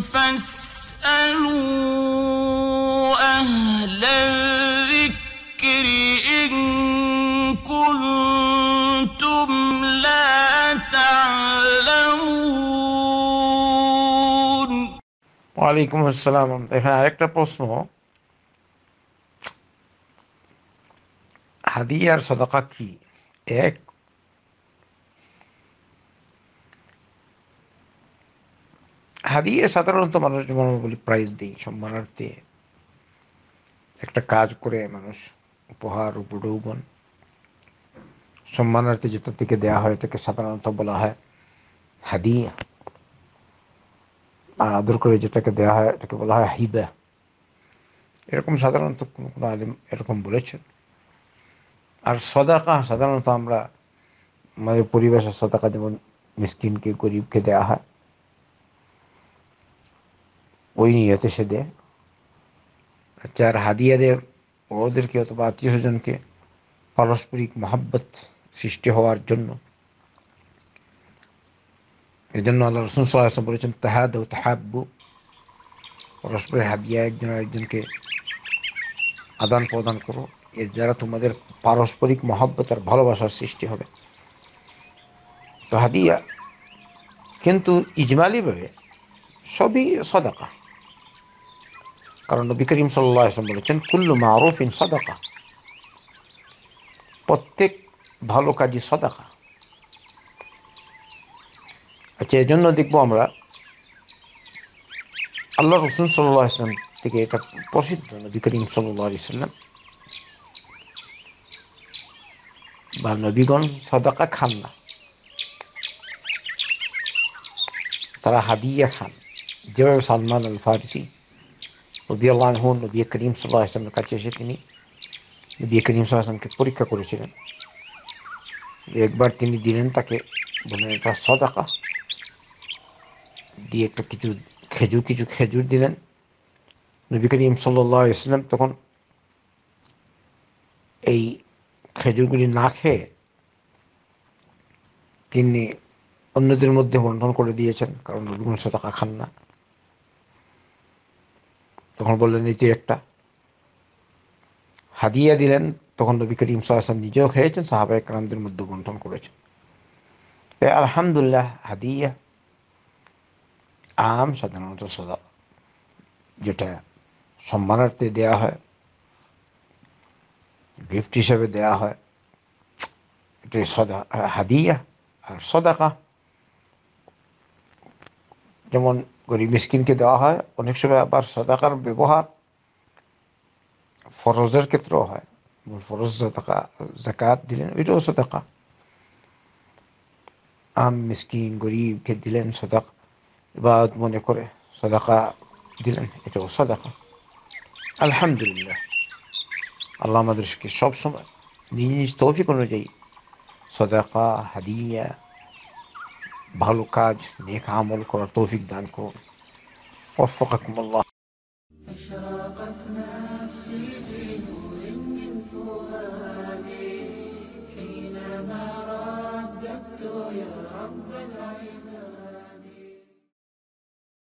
فاسألوا أهل الذكر إن كنتم لا تعلمون وعليكم السلام إحنا عليك تبصنا هدية صدقة كي إيك হারিয়ে সাধারণত মানুষ যেমন বলি প্রাইজ দিই সম্মানার্থে একটা কাজ করে মানুষ উপহার উপঢৌবন সম্মানার্থে যেটা থেকে দেওয়া হয় এটাকে সাধারণত বলা হয় হাদিয়া আর আদর করে যেটাকে দেওয়া হয় এটাকে বলা হয় হিবা এরকম সাধারণত কোনো কোনো আলিম এরকম বলেছেন আর সদাকা সাধারণত আমরা আমাদের পরিবেশের সদাকা যেমন মিসকিনকে গরিবকে দেওয়া হয় ওই নিয়তে সে দেয় আচ্ছা আর হাদিয়া দেয় ওদেরকে অথবা আত্মীয় স্বজনকে পারস্পরিক মহাব্বত সৃষ্টি হওয়ার জন্য এর জন্য আল্লাহ রসুন সাল্লাহ বলেছেন তাহা দেও তাহাব্বু পরস্পরের হাদিয়া একজন আরেকজনকে আদান প্রদান করো এর দ্বারা তোমাদের পারস্পরিক মহাব্বত আর ভালোবাসার সৃষ্টি হবে তো হাদিয়া কিন্তু ইজমালিভাবে সবই সদাকা কারণ নবী করিম সাল্লাহ আসলাম বলেছেন কুল্লু মারুফ ইন সদাকা প্রত্যেক ভালো কাজই সদাকা আচ্ছা এই জন্য দেখবো আমরা আল্লাহ রসুন সাল্লাহ আসলাম থেকে এটা প্রসিদ্ধ নবী করিম সাল্লাহ সাল্লাম বা নবীগণ সদাকা খান না তারা হাদিয়া খান যেভাবে সালমান আল ফারসি রদিয়াল্লাহ আনহুন নবী করিম সাল্লাহ ইসলামের কাছে এসে তিনি নবী করিম সাল্লাহ ইসলামকে পরীক্ষা করেছিলেন একবার তিনি দিলেন তাকে বললেন এটা সদাকা দিয়ে একটা কিছু খেজুর কিছু খেজুর দিলেন নবী করিম সাল্লাহ ইসলাম তখন এই খেজুরগুলি না খেয়ে তিনি অন্যদের মধ্যে বন্টন করে দিয়েছেন কারণ রবিগুণ শতকা খান না তখন বললেন এই তুই একটা হাদিয়া দিলেন তখন নবী করিম সাল্লাম নিজেও খেয়েছেন সাহাবা একরামদের মধ্যে বন্টন করেছেন আলহামদুলিল্লাহ হাদিয়া আম সাধারণত সদা যেটা সম্মানার্থে দেয়া হয় গিফট হিসাবে দেয়া হয় এটা সদা হাদিয়া আর সদাকা যেমন গরিব মিসকিনকে দেওয়া হয় অনেক সময় আবার সদাকার ব্যবহার ফরজের ক্ষেত্রেও হয় ফরজ সদাকা জাকাত দিলেন ওইটাও সদাকা আম মিসকিন গরিবকে দিলেন সদাক বা মনে করে সদাকা দিলেন এটাও সদাকা আলহামদুলিল্লাহ আল্লাহ আমাদেরকে সবসময় নিজ নিজ তৌফিক অনুযায়ী সদাকা হাদিয়া ভালো কাজ নেক আমল করার তৌফিক দান করুন وفقكم